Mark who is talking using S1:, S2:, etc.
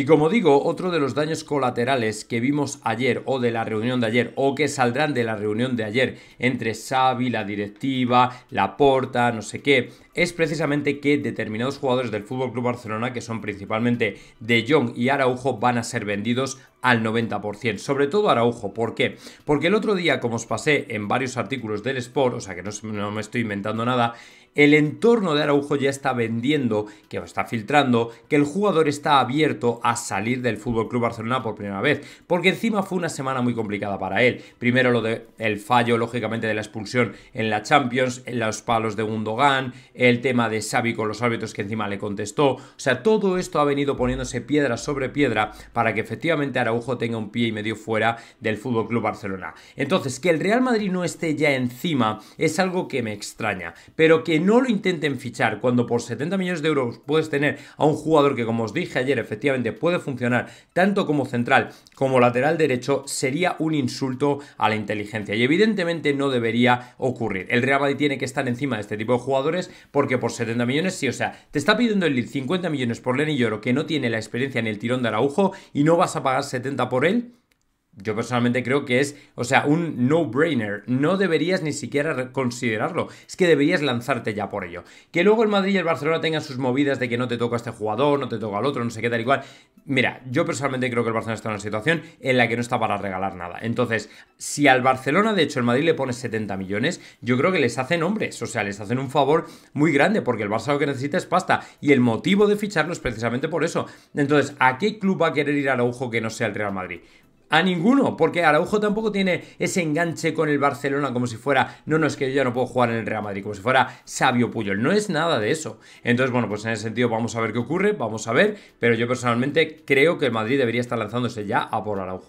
S1: Y como digo, otro de los daños colaterales que vimos ayer o de la reunión de ayer o que saldrán de la reunión de ayer entre Xavi, la directiva, la porta, no sé qué, es precisamente que determinados jugadores del FC Barcelona, que son principalmente De Jong y Araujo, van a ser vendidos al 90%, sobre todo Araujo. ¿Por qué? Porque el otro día, como os pasé en varios artículos del Sport, o sea que no, no me estoy inventando nada, el entorno de Araujo ya está vendiendo, que está filtrando, que el jugador está abierto a salir del Fútbol Club Barcelona por primera vez, porque encima fue una semana muy complicada para él. Primero lo del fallo, lógicamente, de la expulsión en la Champions, en los palos de Gundogan, el tema de Xavi con los árbitros que encima le contestó. O sea, todo esto ha venido poniéndose piedra sobre piedra para que efectivamente Araujo tenga un pie y medio fuera del Fútbol Club Barcelona. Entonces, que el Real Madrid no esté ya encima es algo que me extraña, pero que no lo intenten fichar cuando por 70 millones de euros puedes tener a un jugador que, como os dije ayer, efectivamente puede funcionar tanto como central como lateral derecho, sería un insulto a la inteligencia y evidentemente no debería ocurrir. El Real Madrid tiene que estar encima de este tipo de jugadores porque por 70 millones, sí, o sea, te está pidiendo el 50 millones por Lenny Lloro que no tiene la experiencia en el tirón de Araujo y no vas a pagarse por él, yo personalmente creo que es, o sea, un no-brainer. No deberías ni siquiera considerarlo. Es que deberías lanzarte ya por ello. Que luego el Madrid y el Barcelona tengan sus movidas de que no te toca a este jugador, no te toca al otro, no sé qué tal y cual. Mira, yo personalmente creo que el Barcelona está en una situación en la que no está para regalar nada. Entonces, si al Barcelona, de hecho, el Madrid le pone 70 millones, yo creo que les hacen hombres, o sea, les hacen un favor muy grande, porque el Barça lo que necesita es pasta, y el motivo de ficharlo es precisamente por eso. Entonces, ¿a qué club va a querer ir Araujo que no sea el Real Madrid? A ninguno, porque Araujo tampoco tiene ese enganche con el Barcelona como si fuera, no, no, es que yo ya no puedo jugar en el Real Madrid, como si fuera Sabio Puyol. No es nada de eso. Entonces, bueno, pues en ese sentido vamos a ver qué ocurre, vamos a ver, pero yo personalmente creo que el Madrid debería estar lanzándose ya a por Araujo.